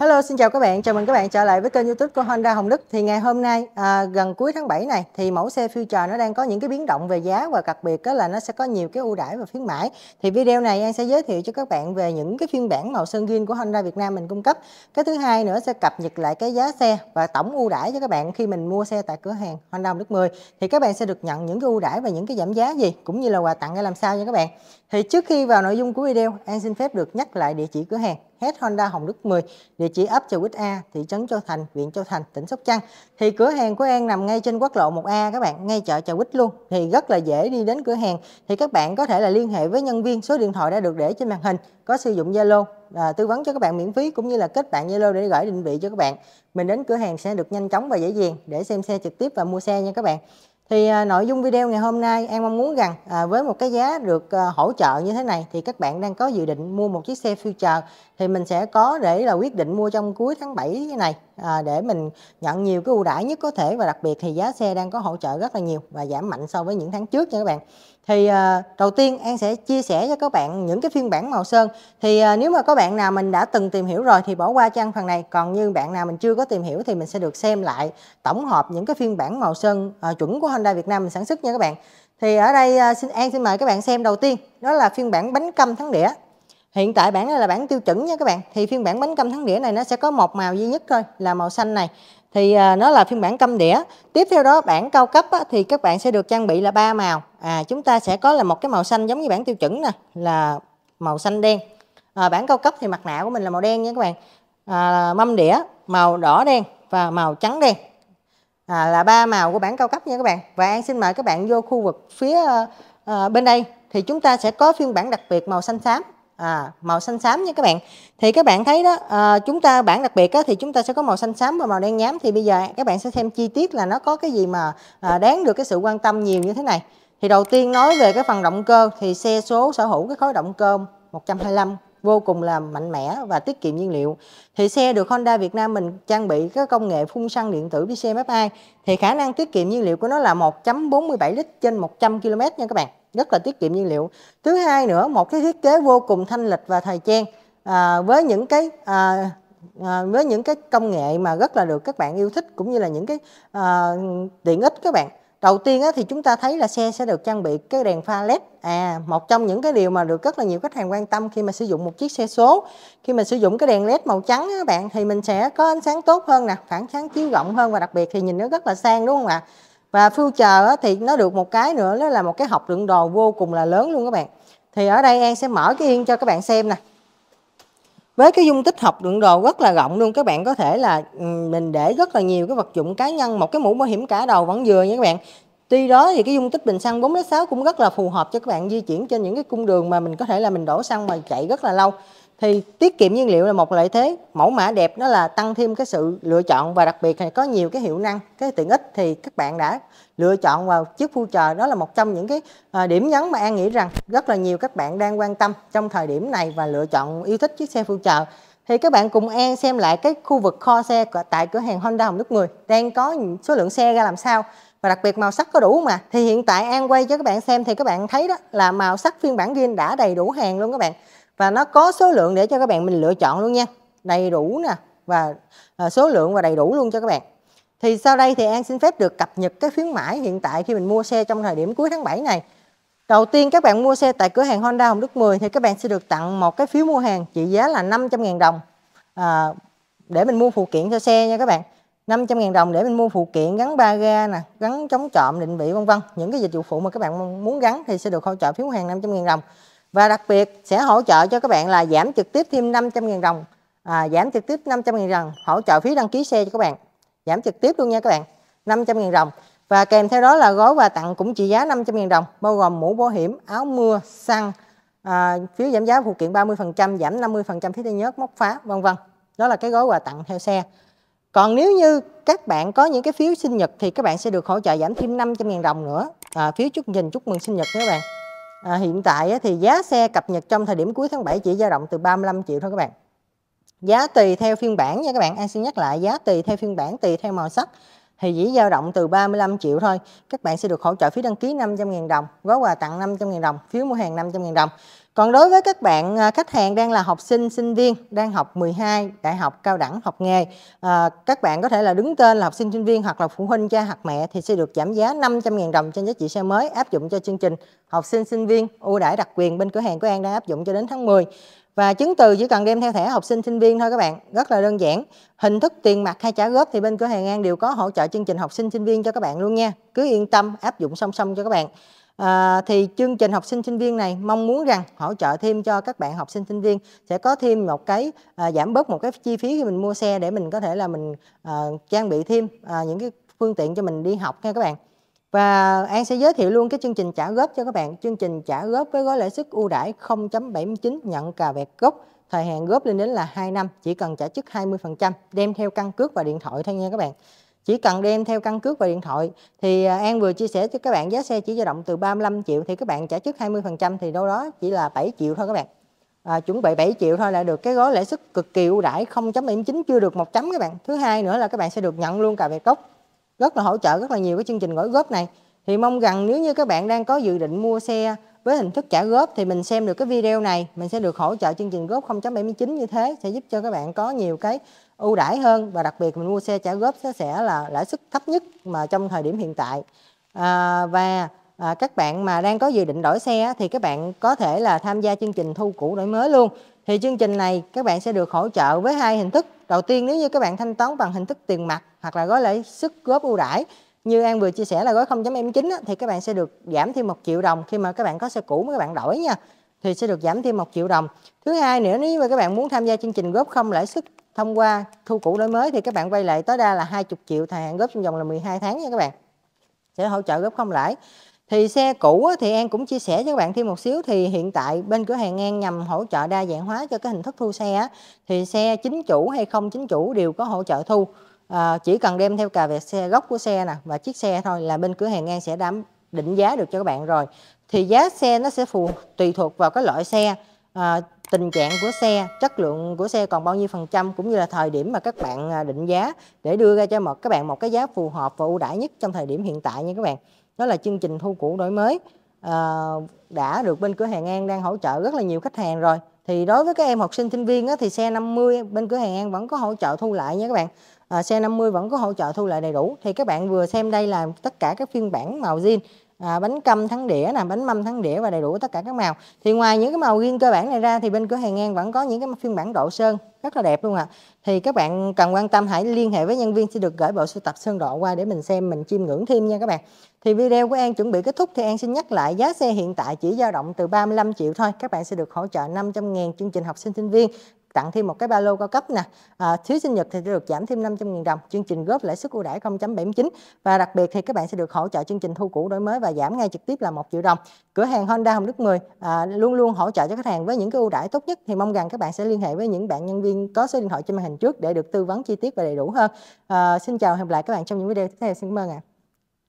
Hello, xin chào các bạn. Chào mừng các bạn trở lại với kênh YouTube của Honda Hồng Đức. Thì ngày hôm nay à, gần cuối tháng 7 này thì mẫu xe Future nó đang có những cái biến động về giá và đặc biệt đó là nó sẽ có nhiều cái ưu đãi và khuyến mãi. Thì video này An sẽ giới thiệu cho các bạn về những cái phiên bản màu sơn green của Honda Việt Nam mình cung cấp. Cái thứ hai nữa sẽ cập nhật lại cái giá xe và tổng ưu đãi cho các bạn khi mình mua xe tại cửa hàng Honda Hồng Đức 10 thì các bạn sẽ được nhận những cái ưu đãi và những cái giảm giá gì cũng như là quà tặng hay làm sao nha các bạn. Thì trước khi vào nội dung của video, An xin phép được nhắc lại địa chỉ cửa hàng hết Honda Hồng Đức 10, địa chỉ ấp Chợ Quýt A, thị trấn Châu Thành, huyện Châu Thành, tỉnh Sóc Trăng. Thì cửa hàng của An nằm ngay trên quốc lộ 1A các bạn, ngay chợ Chợ Quýt luôn. Thì rất là dễ đi đến cửa hàng. Thì các bạn có thể là liên hệ với nhân viên, số điện thoại đã được để trên màn hình, có sử dụng Zalo à, tư vấn cho các bạn miễn phí cũng như là kết bạn Zalo để gửi định vị cho các bạn. Mình đến cửa hàng sẽ được nhanh chóng và dễ dàng để xem xe trực tiếp và mua xe nha các bạn. Thì à, nội dung video ngày hôm nay An mong muốn rằng à, với một cái giá được à, hỗ trợ như thế này thì các bạn đang có dự định mua một chiếc xe future thì mình sẽ có để là quyết định mua trong cuối tháng 7 như này à, để mình nhận nhiều cái ưu đãi nhất có thể và đặc biệt thì giá xe đang có hỗ trợ rất là nhiều và giảm mạnh so với những tháng trước nha các bạn thì à, đầu tiên An sẽ chia sẻ cho các bạn những cái phiên bản màu sơn thì à, nếu mà có bạn nào mình đã từng tìm hiểu rồi thì bỏ qua cho An phần này còn như bạn nào mình chưa có tìm hiểu thì mình sẽ được xem lại tổng hợp những cái phiên bản màu sơn à, chuẩn của Honda Việt Nam mình sản xuất nha các bạn thì ở đây xin An xin mời các bạn xem đầu tiên đó là phiên bản bánh câm thắng đĩa Hiện tại bản này là bản tiêu chuẩn nha các bạn. Thì phiên bản bánh căm thắng đĩa này nó sẽ có một màu duy nhất thôi là màu xanh này. Thì à, nó là phiên bản căm đĩa. Tiếp theo đó bản cao cấp á, thì các bạn sẽ được trang bị là ba màu. À chúng ta sẽ có là một cái màu xanh giống như bản tiêu chuẩn nè là màu xanh đen. À, bản cao cấp thì mặt nạ của mình là màu đen nha các bạn. À, mâm đĩa màu đỏ đen và màu trắng đen. À, là ba màu của bản cao cấp nha các bạn. Và An xin mời các bạn vô khu vực phía à, à bên đây thì chúng ta sẽ có phiên bản đặc biệt màu xanh xám à, màu xanh xám nha các bạn thì các bạn thấy đó à, chúng ta bản đặc biệt đó thì chúng ta sẽ có màu xanh xám và màu đen nhám thì bây giờ các bạn sẽ xem chi tiết là nó có cái gì mà à, đáng được cái sự quan tâm nhiều như thế này thì đầu tiên nói về cái phần động cơ thì xe số sở hữu cái khối động cơ 125 vô cùng là mạnh mẽ và tiết kiệm nhiên liệu thì xe được Honda Việt Nam mình trang bị các công nghệ phun xăng điện tử với xe MFI thì khả năng tiết kiệm nhiên liệu của nó là 1.47 lít trên 100 km nha các bạn rất là tiết kiệm nhiên liệu thứ hai nữa một cái thiết kế vô cùng thanh lịch và thời trang à, với những cái à, à, với những cái công nghệ mà rất là được các bạn yêu thích cũng như là những cái à, tiện ích các bạn đầu tiên á, thì chúng ta thấy là xe sẽ được trang bị cái đèn pha led à một trong những cái điều mà được rất là nhiều khách hàng quan tâm khi mà sử dụng một chiếc xe số khi mình sử dụng cái đèn led màu trắng các bạn thì mình sẽ có ánh sáng tốt hơn nè phản sáng chiếu rộng hơn và đặc biệt thì nhìn nó rất là sang đúng không ạ và future á, thì nó được một cái nữa đó là một cái học đựng đồ vô cùng là lớn luôn các bạn thì ở đây An sẽ mở cái yên cho các bạn xem nè với cái dung tích học đựng đồ rất là rộng luôn các bạn có thể là ừ, mình để rất là nhiều cái vật dụng cá nhân một cái mũ bảo hiểm cả đầu vẫn vừa nha các bạn Tuy đó thì cái dung tích bình xăng 4 lít 6 cũng rất là phù hợp cho các bạn di chuyển trên những cái cung đường mà mình có thể là mình đổ xăng mà chạy rất là lâu thì tiết kiệm nhiên liệu là một lợi thế mẫu mã đẹp nó là tăng thêm cái sự lựa chọn và đặc biệt là có nhiều cái hiệu năng cái tiện ích thì các bạn đã lựa chọn vào chiếc phu chờ đó là một trong những cái à, điểm nhấn mà an nghĩ rằng rất là nhiều các bạn đang quan tâm trong thời điểm này và lựa chọn yêu thích chiếc xe phu chờ thì các bạn cùng An xem lại cái khu vực kho xe tại cửa hàng Honda Hồng Đức người đang có số lượng xe ra làm sao và đặc biệt màu sắc có đủ mà thì hiện tại An quay cho các bạn xem thì các bạn thấy đó là màu sắc phiên bản green đã đầy đủ hàng luôn các bạn và nó có số lượng để cho các bạn mình lựa chọn luôn nha đầy đủ nè và à, số lượng và đầy đủ luôn cho các bạn thì sau đây thì An xin phép được cập nhật cái khuyến mãi hiện tại khi mình mua xe trong thời điểm cuối tháng 7 này Đầu tiên các bạn mua xe tại cửa hàng Honda Hồng Đức 10 thì các bạn sẽ được tặng một cái phiếu mua hàng trị giá là 500.000 đồng à, để mình mua phụ kiện cho xe nha các bạn 500.000 đồng để mình mua phụ kiện gắn ba ga nè gắn chống trộm định vị vân vân những cái dịch vụ phụ mà các bạn muốn gắn thì sẽ được hỗ trợ phiếu hàng 500.000 đồng và đặc biệt sẽ hỗ trợ cho các bạn là giảm trực tiếp thêm 500.000 đồng à, Giảm trực tiếp 500.000 đồng hỗ trợ phí đăng ký xe cho các bạn Giảm trực tiếp luôn nha các bạn 500.000 đồng Và kèm theo đó là gói quà tặng cũng trị giá 500.000 đồng Bao gồm mũ bảo hiểm, áo mưa, xăng à, Phiếu giảm giá phụ kiện 30% giảm 50% phí thay nhớt, móc phá vân vân Đó là cái gói quà tặng theo xe còn nếu như các bạn có những cái phiếu sinh nhật thì các bạn sẽ được hỗ trợ giảm thêm 500.000 đồng nữa à, Phiếu chúc nhìn chúc mừng sinh nhật nha các bạn à, hiện tại thì giá xe cập nhật trong thời điểm cuối tháng 7 chỉ dao động từ 35 triệu thôi các bạn giá tùy theo phiên bản nha các bạn An xin nhắc lại giá tùy theo phiên bản tùy theo màu sắc thì chỉ dao động từ 35 triệu thôi các bạn sẽ được hỗ trợ phí đăng ký 500.000 đồng gói quà tặng 500.000 đồng phiếu mua hàng 500.000 đồng còn đối với các bạn à, khách hàng đang là học sinh, sinh viên, đang học 12, đại học, cao đẳng, học nghề, à, các bạn có thể là đứng tên là học sinh, sinh viên hoặc là phụ huynh, cha hoặc mẹ thì sẽ được giảm giá 500.000 đồng trên giá trị xe mới áp dụng cho chương trình học sinh, sinh viên ưu đãi đặc quyền bên cửa hàng của An đang áp dụng cho đến tháng 10. Và chứng từ chỉ cần đem theo thẻ học sinh sinh viên thôi các bạn, rất là đơn giản. Hình thức tiền mặt hay trả góp thì bên cửa hàng An đều có hỗ trợ chương trình học sinh sinh viên cho các bạn luôn nha. Cứ yên tâm áp dụng song song cho các bạn. À, thì chương trình học sinh sinh viên này mong muốn rằng hỗ trợ thêm cho các bạn học sinh sinh viên sẽ có thêm một cái à, giảm bớt một cái chi phí khi mình mua xe để mình có thể là mình à, trang bị thêm à, những cái phương tiện cho mình đi học nha các bạn và An sẽ giới thiệu luôn cái chương trình trả góp cho các bạn chương trình trả góp với gói lãi suất ưu đãi 0.79 nhận cà vẹt gốc thời hạn góp lên đến là 2 năm chỉ cần trả trước 20% đem theo căn cước và điện thoại thôi nha các bạn chỉ cần đem theo căn cước và điện thoại thì à, An vừa chia sẻ cho các bạn giá xe chỉ dao động từ 35 triệu thì các bạn trả trước 20% thì đâu đó chỉ là 7 triệu thôi các bạn à, chuẩn bị 7 triệu thôi là được cái gói lãi suất cực kỳ ưu đãi 0.79 chưa được 1 chấm các bạn thứ hai nữa là các bạn sẽ được nhận luôn cả về cốc rất là hỗ trợ rất là nhiều cái chương trình gói góp này thì mong rằng nếu như các bạn đang có dự định mua xe với hình thức trả góp thì mình xem được cái video này mình sẽ được hỗ trợ chương trình góp 0.79 như thế sẽ giúp cho các bạn có nhiều cái ưu đãi hơn và đặc biệt mình mua xe trả góp sẽ sẽ là lãi suất thấp nhất mà trong thời điểm hiện tại à, và à, các bạn mà đang có dự định đổi xe thì các bạn có thể là tham gia chương trình thu cũ đổi mới luôn thì chương trình này các bạn sẽ được hỗ trợ với hai hình thức đầu tiên nếu như các bạn thanh toán bằng hình thức tiền mặt hoặc là gói lãi suất góp ưu đãi như An vừa chia sẻ là gói 0 99 thì các bạn sẽ được giảm thêm 1 triệu đồng khi mà các bạn có xe cũ mới các bạn đổi nha thì sẽ được giảm thêm 1 triệu đồng thứ hai nữa nếu mà các bạn muốn tham gia chương trình góp không lãi suất thông qua thu cũ đổi mới thì các bạn vay lại tối đa là 20 triệu thời hạn góp trong vòng là 12 tháng nha các bạn sẽ hỗ trợ góp không lãi thì xe cũ thì An cũng chia sẻ cho các bạn thêm một xíu thì hiện tại bên cửa hàng An nhằm hỗ trợ đa dạng hóa cho cái hình thức thu xe thì xe chính chủ hay không chính chủ đều có hỗ trợ thu à, chỉ cần đem theo cà vẹt xe gốc của xe nè và chiếc xe thôi là bên cửa hàng ngang sẽ đảm định giá được cho các bạn rồi thì giá xe nó sẽ phù tùy thuộc vào cái loại xe à, tình trạng của xe chất lượng của xe còn bao nhiêu phần trăm cũng như là thời điểm mà các bạn à, định giá để đưa ra cho một các bạn một cái giá phù hợp và ưu đãi nhất trong thời điểm hiện tại nha các bạn đó là chương trình thu cũ đổi mới à, đã được bên cửa hàng ngang đang hỗ trợ rất là nhiều khách hàng rồi thì đối với các em học sinh sinh viên á, thì xe 50 bên cửa hàng ngang vẫn có hỗ trợ thu lại nha các bạn à, xe 50 vẫn có hỗ trợ thu lại đầy đủ thì các bạn vừa xem đây là tất cả các phiên bản màu zin à, bánh câm thắng đĩa nè bánh mâm thắng đĩa và đầy đủ tất cả các màu thì ngoài những cái màu riêng cơ bản này ra thì bên cửa hàng ngang vẫn có những cái phiên bản độ sơn rất là đẹp luôn ạ à. thì các bạn cần quan tâm hãy liên hệ với nhân viên sẽ được gửi bộ sưu tập sơn độ qua để mình xem mình chiêm ngưỡng thêm nha các bạn thì video của An chuẩn bị kết thúc thì An xin nhắc lại giá xe hiện tại chỉ dao động từ 35 triệu thôi các bạn sẽ được hỗ trợ 500 ngàn chương trình học sinh sinh viên tặng thêm một cái ba lô cao cấp nè à, thiếu sinh nhật thì được giảm thêm 500.000 đồng chương trình góp lãi suất ưu đãi 0.79 và đặc biệt thì các bạn sẽ được hỗ trợ chương trình thu cũ đổi mới và giảm ngay trực tiếp là một triệu đồng cửa hàng Honda Hồng Đức 10 à, luôn luôn hỗ trợ cho khách hàng với những cái ưu đãi tốt nhất thì mong rằng các bạn sẽ liên hệ với những bạn nhân viên có số điện thoại trên màn hình trước để được tư vấn chi tiết và đầy đủ hơn à, xin chào hẹn gặp lại các bạn trong những video tiếp theo xin cảm ơn ạ à.